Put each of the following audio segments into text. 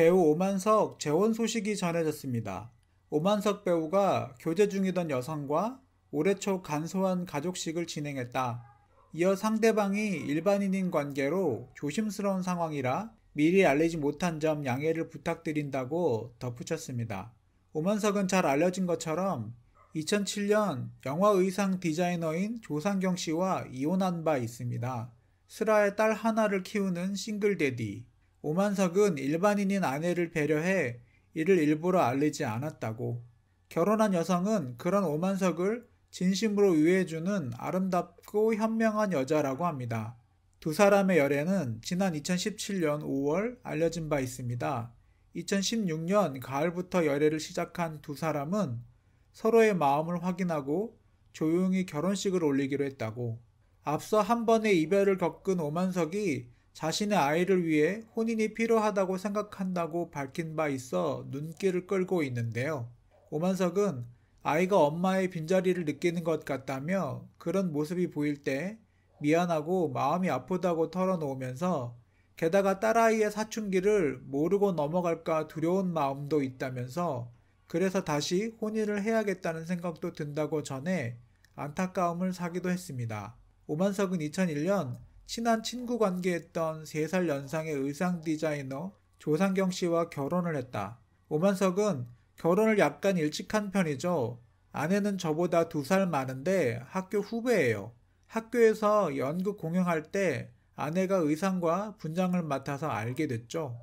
배우 오만석 재혼 소식이 전해졌습니다. 오만석 배우가 교제 중이던 여성과 올해 초 간소한 가족식을 진행했다. 이어 상대방이 일반인인 관계로 조심스러운 상황이라 미리 알리지 못한 점 양해를 부탁드린다고 덧붙였습니다. 오만석은 잘 알려진 것처럼 2007년 영화 의상 디자이너인 조상경 씨와 이혼한 바 있습니다. 슬아의 딸 하나를 키우는 싱글데디, 오만석은 일반인인 아내를 배려해 이를 일부러 알리지 않았다고. 결혼한 여성은 그런 오만석을 진심으로 위해주는 아름답고 현명한 여자라고 합니다. 두 사람의 열애는 지난 2017년 5월 알려진 바 있습니다. 2016년 가을부터 열애를 시작한 두 사람은 서로의 마음을 확인하고 조용히 결혼식을 올리기로 했다고. 앞서 한 번의 이별을 겪은 오만석이 자신의 아이를 위해 혼인이 필요하다고 생각한다고 밝힌 바 있어 눈길을 끌고 있는데요. 오만석은 아이가 엄마의 빈자리를 느끼는 것 같다며 그런 모습이 보일 때 미안하고 마음이 아프다고 털어놓으면서 게다가 딸아이의 사춘기를 모르고 넘어갈까 두려운 마음도 있다면서 그래서 다시 혼인을 해야겠다는 생각도 든다고 전해 안타까움을 사기도 했습니다. 오만석은 2001년 친한 친구 관계했던 3살 연상의 의상 디자이너 조상경 씨와 결혼을 했다. 오만석은 결혼을 약간 일찍 한 편이죠. 아내는 저보다 두 살 많은데 학교 후배예요. 학교에서 연극 공연할 때 아내가 의상과 분장을 맡아서 알게 됐죠.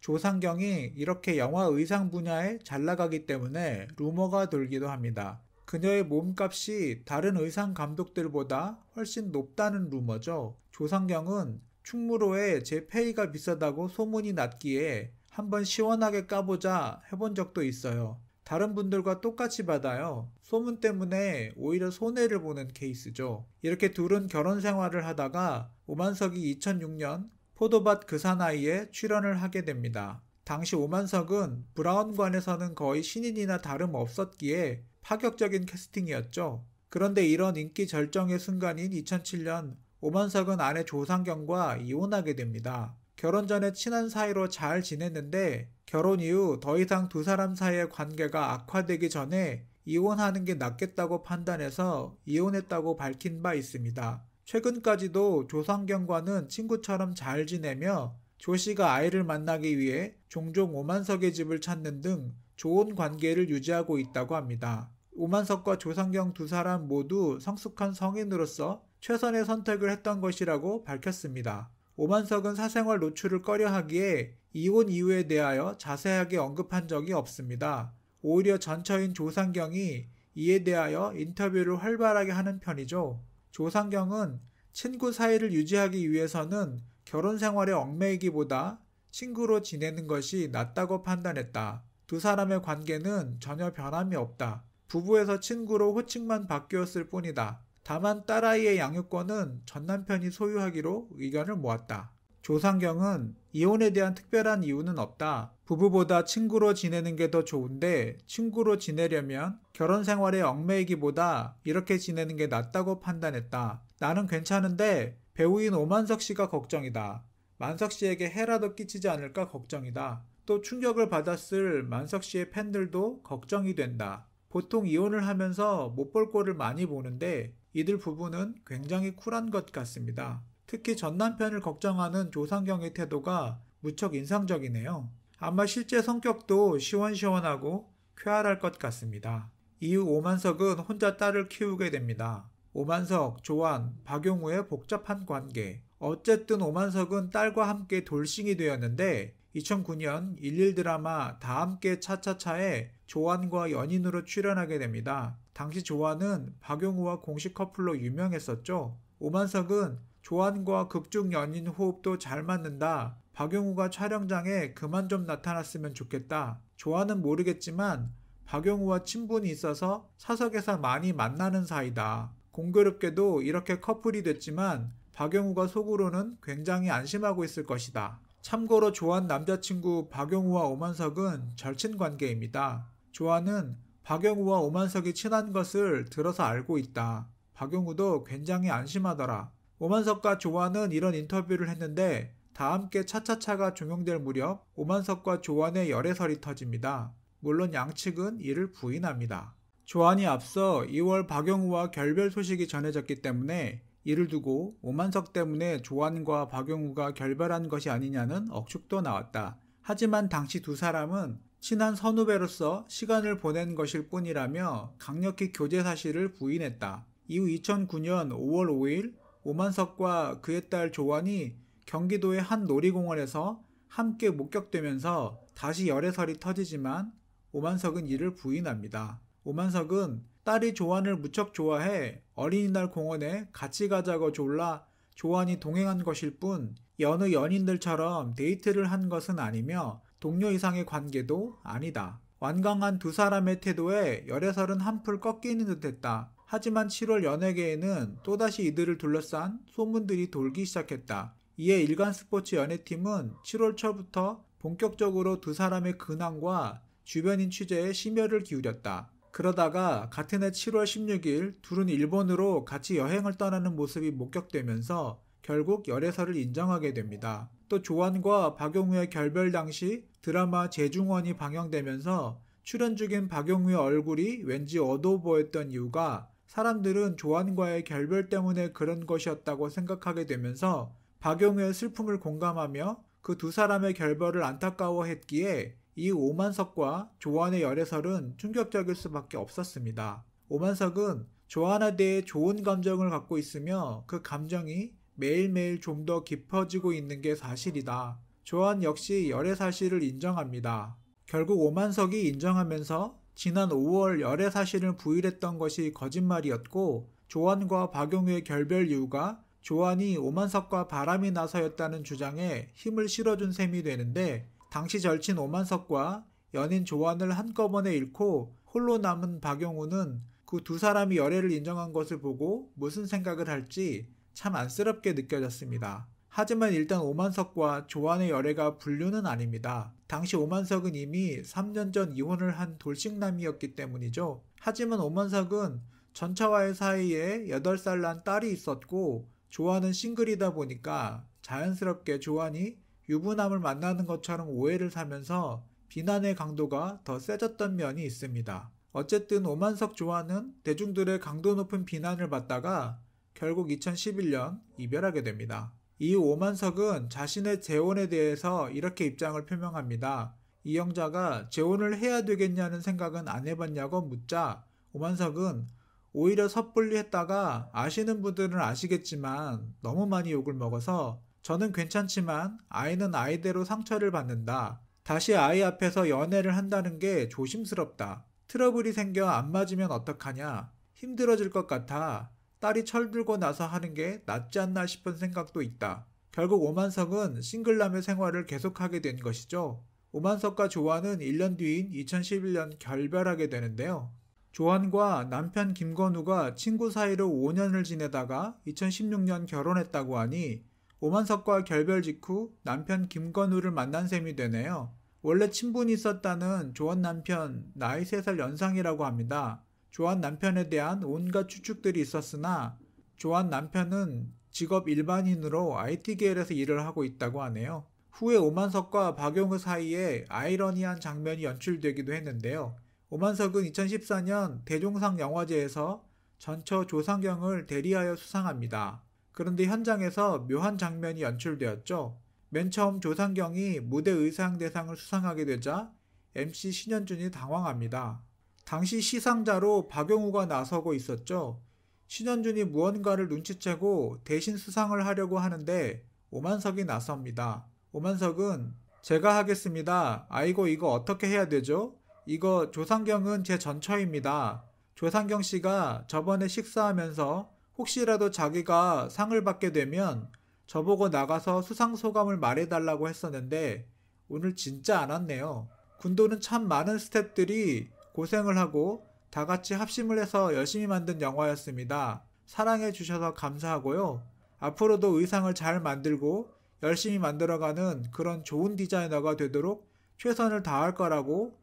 조상경이 이렇게 영화 의상 분야에 잘 나가기 때문에 루머가 돌기도 합니다. 그녀의 몸값이 다른 의상 감독들보다 훨씬 높다는 루머죠. 조상경은 충무로에 제 페이가 비싸다고 소문이 났기에 한번 시원하게 까보자 해본 적도 있어요. 다른 분들과 똑같이 받아요. 소문 때문에 오히려 손해를 보는 케이스죠. 이렇게 둘은 결혼 생활을 하다가 오만석이 2006년 포도밭 그 사나이에 출연을 하게 됩니다. 당시 오만석은 브라운관에서는 거의 신인이나 다름없었기에 파격적인 캐스팅이었죠. 그런데 이런 인기 절정의 순간인 2007년 오만석은 아내 조상경과 이혼하게 됩니다. 결혼 전에 친한 사이로 잘 지냈는데 결혼 이후 더 이상 두 사람 사이의 관계가 악화되기 전에 이혼하는 게 낫겠다고 판단해서 이혼했다고 밝힌 바 있습니다. 최근까지도 조상경과는 친구처럼 잘 지내며 조씨가 아이를 만나기 위해 종종 오만석의 집을 찾는 등 좋은 관계를 유지하고 있다고 합니다. 오만석과 조상경 두 사람 모두 성숙한 성인으로서 최선의 선택을 했던 것이라고 밝혔습니다. 오만석은 사생활 노출을 꺼려 하기에 이혼 이후에 대하여 자세하게 언급한 적이 없습니다. 오히려 전처인 조상경이 이에 대하여 인터뷰를 활발하게 하는 편이죠. 조상경은 친구 사이를 유지하기 위해서는 결혼 생활에 얽매이기보다 친구로 지내는 것이 낫다고 판단했다. 두 사람의 관계는 전혀 변함이 없다. 부부에서 친구로 호칭만 바뀌었을 뿐이다. 다만 딸아이의 양육권은 전 남편이 소유하기로 의견을 모았다. 조상경은 이혼에 대한 특별한 이유는 없다. 부부보다 친구로 지내는 게 더 좋은데 친구로 지내려면 결혼 생활에 얽매이기보다 이렇게 지내는 게 낫다고 판단했다. 나는 괜찮은데 배우인 오만석 씨가 걱정이다. 만석 씨에게 해라도 끼치지 않을까 걱정이다. 또 충격을 받았을 만석 씨의 팬들도 걱정이 된다. 보통 이혼을 하면서 못 볼 꼴을 많이 보는데 이들 부부는 굉장히 쿨한 것 같습니다. 특히 전 남편을 걱정하는 조상경의 태도가 무척 인상적이네요. 아마 실제 성격도 시원시원하고 쾌활할 것 같습니다. 이후 오만석은 혼자 딸을 키우게 됩니다. 오만석, 조한 박용우의 복잡한 관계. 어쨌든 오만석은 딸과 함께 돌싱이 되었는데 2009년 일일 드라마 다 함께 차차차에 조한과 연인으로 출연하게 됩니다. 당시 조한은 박용우와 공식 커플로 유명했었죠. 오만석은 조한과 극중 연인 호흡도 잘 맞는다. 박용우가 촬영장에 그만 좀 나타났으면 좋겠다. 조한은 모르겠지만 박용우와 친분이 있어서 사석에서 많이 만나는 사이다. 공교롭게도 이렇게 커플이 됐지만 박영우가 속으로는 굉장히 안심하고 있을 것이다. 참고로 조한 남자친구 박영우와 오만석은 절친 관계입니다. 조한은 박영우와 오만석이 친한 것을 들어서 알고 있다. 박영우도 굉장히 안심하더라. 오만석과 조한은 이런 인터뷰를 했는데 다 함께 차차차가 종영될 무렵 오만석과 조한의 열애설이 터집니다. 물론 양측은 이를 부인합니다. 조안이 앞서 2월 박영우와 결별 소식이 전해졌기 때문에 이를 두고 오만석 때문에 조안과 박영우가 결별한 것이 아니냐는 억측도 나왔다. 하지만 당시 두 사람은 친한 선후배로서 시간을 보낸 것일 뿐이라며 강력히 교제 사실을 부인했다. 이후 2009년 5월 5일 오만석과 그의 딸 조안이 경기도의 한 놀이공원에서 함께 목격되면서 다시 열애설이 터지지만 오만석은 이를 부인합니다. 오만석은 딸이 조한을 무척 좋아해 어린이날 공원에 같이 가자고 졸라 조한이 동행한 것일 뿐 여느 연인들처럼 데이트를 한 것은 아니며 동료 이상의 관계도 아니다. 완강한 두 사람의 태도에 열애설은 한풀 꺾이는 듯했다. 하지만 7월 연예계에는 또다시 이들을 둘러싼 소문들이 돌기 시작했다. 이에 일간 스포츠 연예팀은 7월 초부터 본격적으로 두 사람의 근황과 주변인 취재에 심혈을 기울였다. 그러다가 같은 해 7월 16일 둘은 일본으로 같이 여행을 떠나는 모습이 목격되면서 결국 열애설을 인정하게 됩니다. 또 조한과 박용우의 결별 당시 드라마 재중원이 방영되면서 출연 중인 박용우의 얼굴이 왠지 어두워 보였던 이유가 사람들은 조한과의 결별 때문에 그런 것이었다고 생각하게 되면서 박용우의 슬픔을 공감하며 그 두 사람의 결별을 안타까워했기에 이 오만석과 조안의 열애설은 충격적일 수밖에 없었습니다. 오만석은 조안에 대해 좋은 감정을 갖고 있으며 그 감정이 매일매일 좀 더 깊어지고 있는 게 사실이다. 조안 역시 열애 사실을 인정합니다. 결국 오만석이 인정하면서 지난 5월 열애 사실을 부일했던 것이 거짓말이었고 조안과 박용우의 결별 이유가 조안이 오만석과 바람이 나서였다는 주장에 힘을 실어준 셈이 되는데 당시 절친 오만석과 연인 조한을 한꺼번에 잃고 홀로 남은 박영우는 그 두 사람이 열애를 인정한 것을 보고 무슨 생각을 할지 참 안쓰럽게 느껴졌습니다. 하지만 일단 오만석과 조한의 열애가 분류는 아닙니다. 당시 오만석은 이미 3년 전 이혼을 한 돌싱남이었기 때문이죠. 하지만 오만석은 전차와의 사이에 8살 난 딸이 있었고 조한은 싱글이다 보니까 자연스럽게 조한이 유부남을 만나는 것처럼 오해를 사면서 비난의 강도가 더 세졌던 면이 있습니다. 어쨌든 오만석 조화는 대중들의 강도 높은 비난을 받다가 결국 2011년 이별하게 됩니다. 이 오만석은 자신의 재혼에 대해서 이렇게 입장을 표명합니다. 이영자가 재혼을 해야 되겠냐는 생각은 안 해봤냐고 묻자 오만석은 오히려 섣불리 했다가 아시는 분들은 아시겠지만 너무 많이 욕을 먹어서 저는 괜찮지만 아이는 아이대로 상처를 받는다. 다시 아이 앞에서 연애를 한다는 게 조심스럽다. 트러블이 생겨 안 맞으면 어떡하냐. 힘들어질 것 같아. 딸이 철들고 나서 하는 게 낫지 않나 싶은 생각도 있다. 결국 오만석은 싱글남의 생활을 계속하게 된 것이죠. 오만석과 조한은 1년 뒤인 2011년 결별하게 되는데요. 조한과 남편 김건우가 친구 사이로 5년을 지내다가 2016년 결혼했다고 하니 오만석과 결별 직후 남편 김건우를 만난 셈이 되네요. 원래 친분이 있었다는 조언 남편 나이 3살 연상이라고 합니다. 조언 남편에 대한 온갖 추측들이 있었으나 조언 남편은 직업 일반인으로 IT계열에서 일을 하고 있다고 하네요. 후에 오만석과 박용우 사이에 아이러니한 장면이 연출되기도 했는데요. 오만석은 2014년 대종상 영화제에서 전처 조상경을 대리하여 수상합니다. 그런데 현장에서 묘한 장면이 연출되었죠. 맨 처음 조상경이 무대 의상 대상을 수상하게 되자 MC 신현준이 당황합니다. 당시 시상자로 박용우가 나서고 있었죠. 신현준이 무언가를 눈치채고 대신 수상을 하려고 하는데 오만석이 나섭니다. 오만석은 제가 하겠습니다. 아이고 이거 어떻게 해야 되죠? 이거 조상경은 제 전처입니다. 조상경 씨가 저번에 식사하면서 혹시라도 자기가 상을 받게 되면 저보고 나가서 수상 소감을 말해달라고 했었는데 오늘 진짜 안 왔네요. 군도는 참 많은 스탭들이 고생을 하고 다 같이 합심을 해서 열심히 만든 영화였습니다. 사랑해 주셔서 감사하고요. 앞으로도 의상을 잘 만들고 열심히 만들어가는 그런 좋은 디자이너가 되도록 최선을 다할 거라고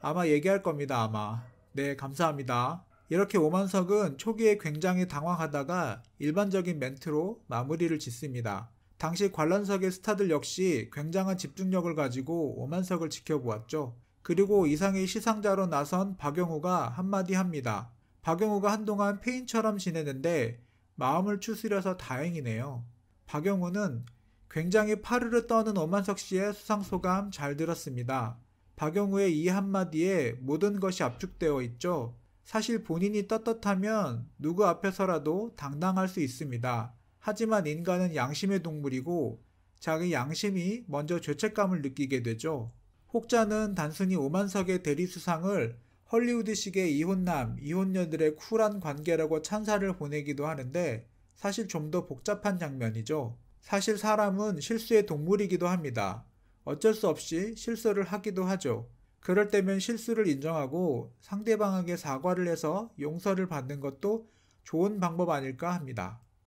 아마 얘기할 겁니다. 아마. 네, 감사합니다. 이렇게 오만석은 초기에 굉장히 당황하다가 일반적인 멘트로 마무리를 짓습니다. 당시 관람석의 스타들 역시 굉장한 집중력을 가지고 오만석을 지켜보았죠. 그리고 이상의 시상자로 나선 박영우가 한마디 합니다. 박영우가 한동안 폐인처럼 지내는데 마음을 추스려서 다행이네요. 박영우는 굉장히 파르르 떠는 오만석 씨의 수상 소감 잘 들었습니다. 박영우의 이 한마디에 모든 것이 압축되어 있죠. 사실 본인이 떳떳하면 누구 앞에서라도 당당할 수 있습니다. 하지만 인간은 양심의 동물이고 자기 양심이 먼저 죄책감을 느끼게 되죠. 혹자는 단순히 오만석의 대리수상을 헐리우드식의 이혼남, 이혼녀들의 쿨한 관계라고 찬사를 보내기도 하는데 사실 좀 더 복잡한 장면이죠. 사실 사람은 실수의 동물이기도 합니다. 어쩔 수 없이 실수를 하기도 하죠. 그럴 때면 실수를 인정하고 상대방에게 사과를 해서 용서를 받는 것도 좋은 방법 아닐까 합니다.